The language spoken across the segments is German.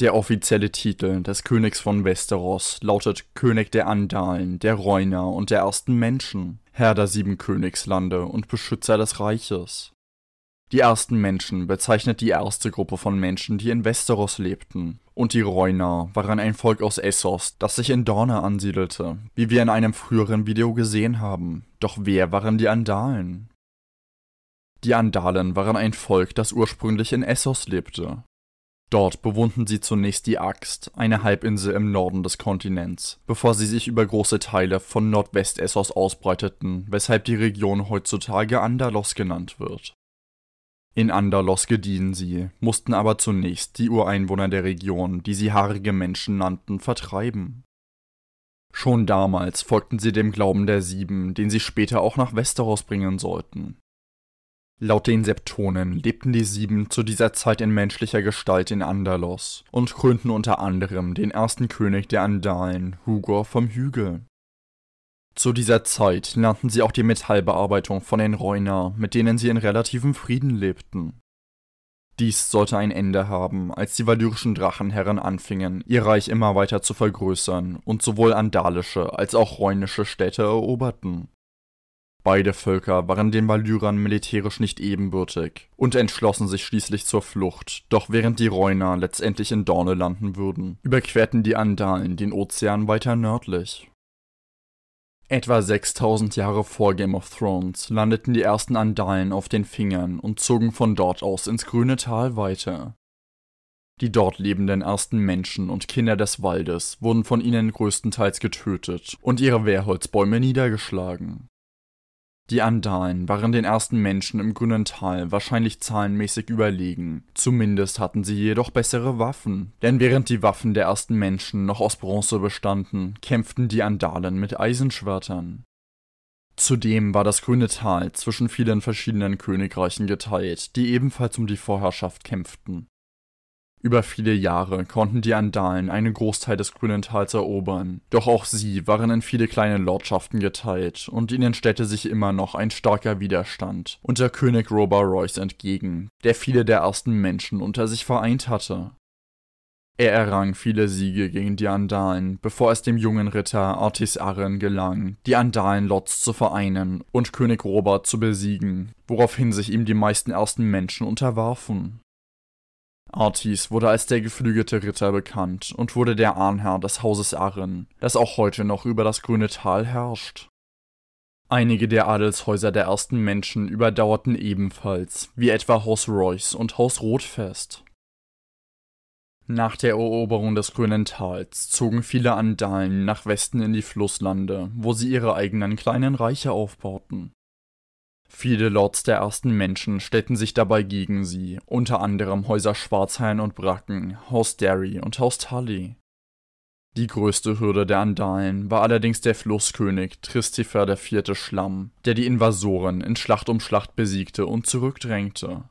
Der offizielle Titel des Königs von Westeros lautet König der Andalen, der Reuner und der ersten Menschen, Herr der sieben Königslande und Beschützer des Reiches. Die ersten Menschen bezeichnet die erste Gruppe von Menschen, die in Westeros lebten, und die Reuner waren ein Volk aus Essos, das sich in Dorne ansiedelte, wie wir in einem früheren Video gesehen haben. Doch wer waren die Andalen? Die Andalen waren ein Volk, das ursprünglich in Essos lebte, Dort bewohnten sie zunächst die Axt, eine Halbinsel im Norden des Kontinents, bevor sie sich über große Teile von Nordwestessos ausbreiteten, weshalb die Region heutzutage Andalos genannt wird. In Andalos gediehen sie, mussten aber zunächst die Ureinwohner der Region, die sie haarige Menschen nannten, vertreiben. Schon damals folgten sie dem Glauben der Sieben, den sie später auch nach Westeros bringen sollten. Laut den Septonen lebten die Sieben zu dieser Zeit in menschlicher Gestalt in Andalos und krönten unter anderem den ersten König der Andalen, Hugo vom Hügel. Zu dieser Zeit lernten sie auch die Metallbearbeitung von den Reuner, mit denen sie in relativem Frieden lebten. Dies sollte ein Ende haben, als die valyrischen Drachenherren anfingen, ihr Reich immer weiter zu vergrößern und sowohl andalische als auch rheunische Städte eroberten. Beide Völker waren den Valyrern militärisch nicht ebenbürtig und entschlossen sich schließlich zur Flucht, doch während die Reuner letztendlich in Dorne landen würden, überquerten die Andalen den Ozean weiter nördlich. Etwa 6000 Jahre vor Game of Thrones landeten die ersten Andalen auf den Fingern und zogen von dort aus ins grüne Tal weiter. Die dort lebenden ersten Menschen und Kinder des Waldes wurden von ihnen größtenteils getötet und ihre Wehrholzbäume niedergeschlagen. Die Andalen waren den ersten Menschen im grünen Tal wahrscheinlich zahlenmäßig überlegen. Zumindest hatten sie jedoch bessere Waffen. Denn während die Waffen der ersten Menschen noch aus Bronze bestanden, kämpften die Andalen mit Eisenschwertern. Zudem war das Grüne Tal zwischen vielen verschiedenen Königreichen geteilt, die ebenfalls um die Vorherrschaft kämpften. Über viele Jahre konnten die Andalen einen Großteil des grünen Tals erobern, doch auch sie waren in viele kleine Lordschaften geteilt und ihnen stellte sich immer noch ein starker Widerstand unter König Roba Royce entgegen, der viele der ersten Menschen unter sich vereint hatte. Er errang viele Siege gegen die Andalen, bevor es dem jungen Ritter Artis Arren gelang, die andalen Lords zu vereinen und König Robert zu besiegen, woraufhin sich ihm die meisten ersten Menschen unterwarfen. Artis wurde als der geflügelte Ritter bekannt und wurde der Ahnherr des Hauses Arryn, das auch heute noch über das grüne Tal herrscht. Einige der Adelshäuser der ersten Menschen überdauerten ebenfalls, wie etwa Haus Royce und Haus Rotfest. Nach der Eroberung des Grünen Tals zogen viele Andalen nach Westen in die Flusslande, wo sie ihre eigenen kleinen Reiche aufbauten. Viele Lords der ersten Menschen stellten sich dabei gegen sie, unter anderem Häuser Schwarzhain und Bracken, Haus Derry und Haus Tully. Die größte Hürde der Andalen war allerdings der Flusskönig Tristifer IV. Schlamm, der die Invasoren in Schlacht um Schlacht besiegte und zurückdrängte.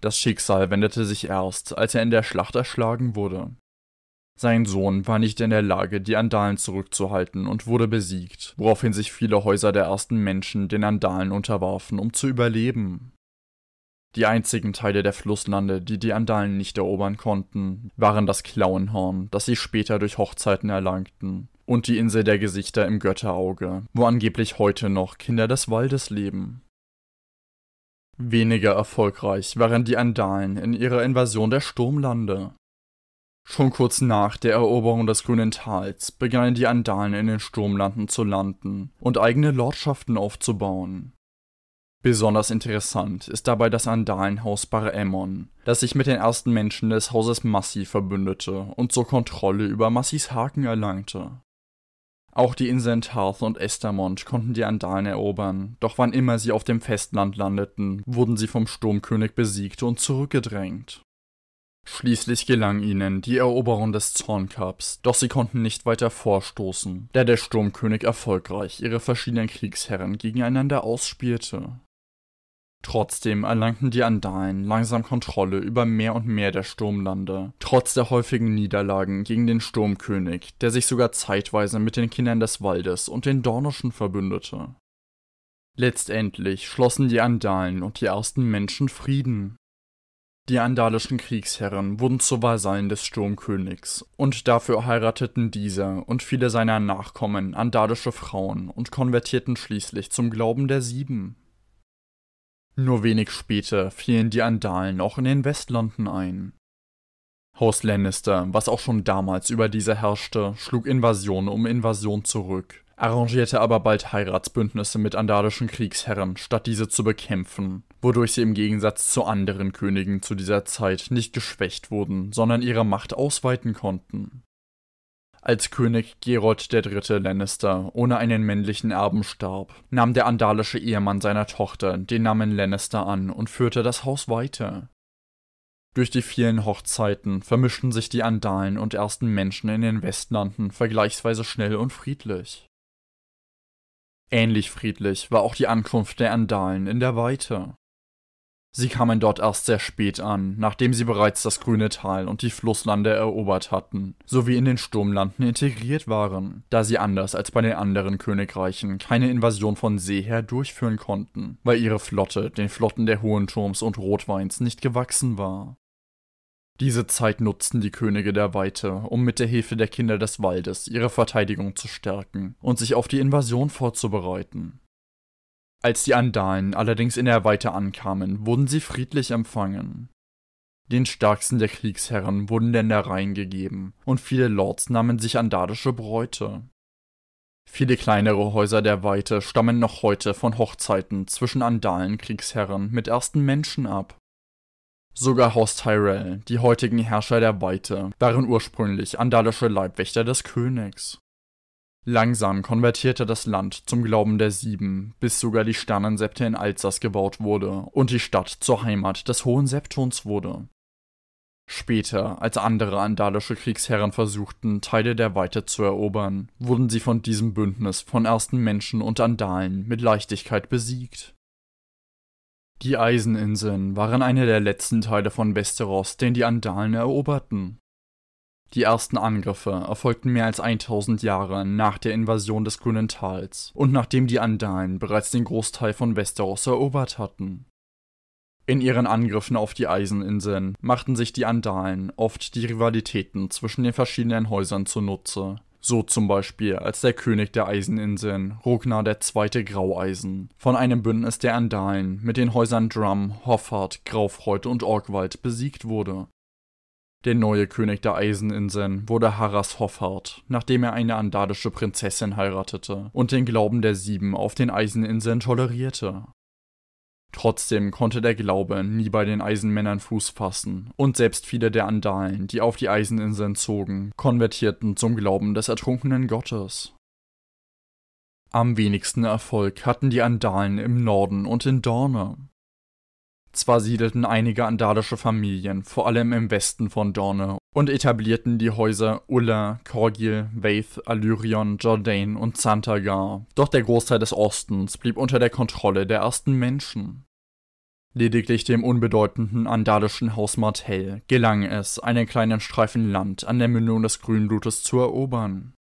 Das Schicksal wendete sich erst, als er in der Schlacht erschlagen wurde. Sein Sohn war nicht in der Lage, die Andalen zurückzuhalten und wurde besiegt, woraufhin sich viele Häuser der ersten Menschen den Andalen unterwarfen, um zu überleben. Die einzigen Teile der Flusslande, die die Andalen nicht erobern konnten, waren das Klauenhorn, das sie später durch Hochzeiten erlangten, und die Insel der Gesichter im Götterauge, wo angeblich heute noch Kinder des Waldes leben. Weniger erfolgreich waren die Andalen in ihrer Invasion der Sturmlande. Schon kurz nach der Eroberung des Grünen Tals begannen die Andalen in den Sturmlanden zu landen und eigene Lordschaften aufzubauen. Besonders interessant ist dabei das Andalenhaus Bar-Emmon, das sich mit den ersten Menschen des Hauses Massi verbündete und zur Kontrolle über Massis Haken erlangte. Auch die Inseln Tarth und Estamont konnten die Andalen erobern, doch wann immer sie auf dem Festland landeten, wurden sie vom Sturmkönig besiegt und zurückgedrängt. Schließlich gelang ihnen die Eroberung des Zornkaps, doch sie konnten nicht weiter vorstoßen, da der Sturmkönig erfolgreich ihre verschiedenen Kriegsherren gegeneinander ausspielte. Trotzdem erlangten die Andalen langsam Kontrolle über mehr und mehr der Sturmlande, trotz der häufigen Niederlagen gegen den Sturmkönig, der sich sogar zeitweise mit den Kindern des Waldes und den Dornischen verbündete. Letztendlich schlossen die Andalen und die ersten Menschen Frieden, die andalischen Kriegsherren wurden zu Vasallen des Sturmkönigs, und dafür heirateten dieser und viele seiner Nachkommen andalische Frauen und konvertierten schließlich zum Glauben der Sieben. Nur wenig später fielen die Andalen auch in den Westlanden ein. Haus Lannister, was auch schon damals über diese herrschte, schlug Invasion um Invasion zurück, arrangierte aber bald Heiratsbündnisse mit andalischen Kriegsherren, statt diese zu bekämpfen, wodurch sie im Gegensatz zu anderen Königen zu dieser Zeit nicht geschwächt wurden, sondern ihre Macht ausweiten konnten. Als König Gerold III. Lannister ohne einen männlichen Erben starb, nahm der andalische Ehemann seiner Tochter den Namen Lannister an und führte das Haus weiter. Durch die vielen Hochzeiten vermischten sich die Andalen und ersten Menschen in den Westlanden vergleichsweise schnell und friedlich. Ähnlich friedlich war auch die Ankunft der Andalen in der Weite. Sie kamen dort erst sehr spät an, nachdem sie bereits das grüne Tal und die Flusslande erobert hatten, sowie in den Sturmlanden integriert waren, da sie anders als bei den anderen Königreichen keine Invasion von See her durchführen konnten, weil ihre Flotte den Flotten der Hohenturms und Rotweins nicht gewachsen war. Diese Zeit nutzten die Könige der Weite, um mit der Hilfe der Kinder des Waldes ihre Verteidigung zu stärken und sich auf die Invasion vorzubereiten. Als die Andalen allerdings in der Weite ankamen, wurden sie friedlich empfangen. Den stärksten der Kriegsherren wurden Ländereien gegeben, und viele Lords nahmen sich andalische Bräute. Viele kleinere Häuser der Weite stammen noch heute von Hochzeiten zwischen andalen Kriegsherren mit ersten Menschen ab. Sogar Horst Tyrell, die heutigen Herrscher der Weite, waren ursprünglich andalische Leibwächter des Königs. Langsam konvertierte das Land zum Glauben der Sieben, bis sogar die Sternensepte in Alsas gebaut wurde und die Stadt zur Heimat des Hohen Septons wurde. Später, als andere andalische Kriegsherren versuchten, Teile der Weite zu erobern, wurden sie von diesem Bündnis von ersten Menschen und Andalen mit Leichtigkeit besiegt. Die Eiseninseln waren eine der letzten Teile von Westeros, den die Andalen eroberten die ersten Angriffe erfolgten mehr als 1000 Jahre nach der Invasion des Grünen Tals und nachdem die Andalen bereits den Großteil von Westeros erobert hatten. In ihren Angriffen auf die Eiseninseln machten sich die Andalen oft die Rivalitäten zwischen den verschiedenen Häusern zunutze. So zum Beispiel, als der König der Eiseninseln, Rognar II. Graueisen, von einem Bündnis der Andalen mit den Häusern Drum, Hoffart, Graufreud und Orgwald besiegt wurde der neue König der Eiseninseln wurde Harras Hoffart, nachdem er eine andadische Prinzessin heiratete und den Glauben der Sieben auf den Eiseninseln tolerierte. Trotzdem konnte der Glaube nie bei den Eisenmännern Fuß fassen, und selbst viele der Andalen, die auf die Eiseninseln zogen, konvertierten zum Glauben des ertrunkenen Gottes. Am wenigsten Erfolg hatten die Andalen im Norden und in Dorne, zwar siedelten einige andalische Familien vor allem im Westen von Dorne und etablierten die Häuser Ulla, Korgil, Vaith, Allyrion, Jordain und Santagar, doch der Großteil des Ostens blieb unter der Kontrolle der ersten Menschen. Lediglich dem unbedeutenden andalischen Haus Martell gelang es, einen kleinen Streifen Land an der Mündung des Grünblutes zu erobern.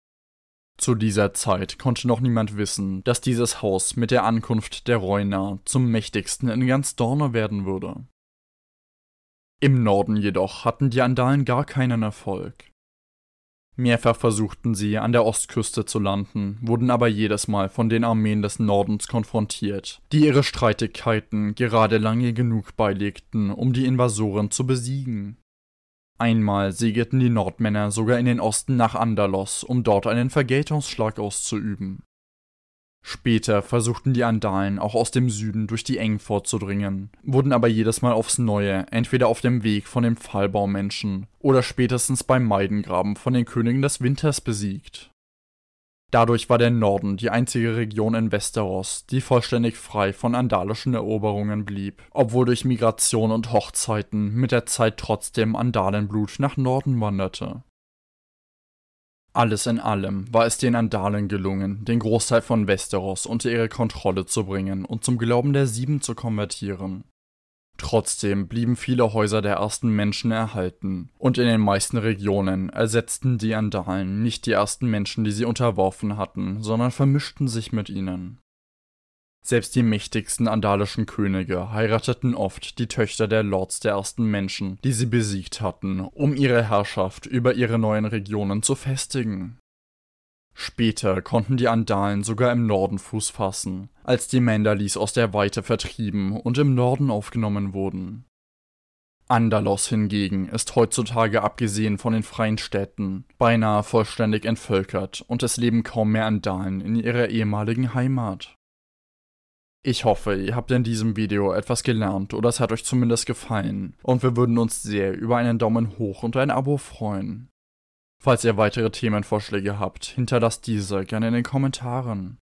Zu dieser Zeit konnte noch niemand wissen, dass dieses Haus mit der Ankunft der Reuner zum mächtigsten in ganz Dorne werden würde. Im Norden jedoch hatten die Andalen gar keinen Erfolg. Mehrfach versuchten sie, an der Ostküste zu landen, wurden aber jedes Mal von den Armeen des Nordens konfrontiert, die ihre Streitigkeiten gerade lange genug beilegten, um die Invasoren zu besiegen. Einmal segelten die Nordmänner sogar in den Osten nach Andalos, um dort einen Vergeltungsschlag auszuüben. Später versuchten die Andalen auch aus dem Süden durch die Eng vorzudringen, wurden aber jedes Mal aufs Neue, entweder auf dem Weg von den Pfahlbaumenschen oder spätestens beim Meidengraben von den Königen des Winters besiegt. Dadurch war der Norden die einzige Region in Westeros, die vollständig frei von andalischen Eroberungen blieb, obwohl durch Migration und Hochzeiten mit der Zeit trotzdem Andalenblut nach Norden wanderte. Alles in allem war es den Andalen gelungen, den Großteil von Westeros unter ihre Kontrolle zu bringen und zum Glauben der Sieben zu konvertieren Trotzdem blieben viele Häuser der ersten Menschen erhalten, und in den meisten Regionen ersetzten die Andalen nicht die ersten Menschen, die sie unterworfen hatten, sondern vermischten sich mit ihnen. Selbst die mächtigsten andalischen Könige heirateten oft die Töchter der Lords der ersten Menschen, die sie besiegt hatten, um ihre Herrschaft über ihre neuen Regionen zu festigen. Später konnten die Andalen sogar im Norden Fuß fassen, als die Mandalis aus der Weite vertrieben und im Norden aufgenommen wurden. Andalos hingegen ist heutzutage abgesehen von den freien Städten beinahe vollständig entvölkert und es leben kaum mehr Andalen in ihrer ehemaligen Heimat. Ich hoffe, ihr habt in diesem Video etwas gelernt oder es hat euch zumindest gefallen und wir würden uns sehr über einen Daumen hoch und ein Abo freuen. Falls ihr weitere Themenvorschläge habt, hinterlasst diese gerne in den Kommentaren.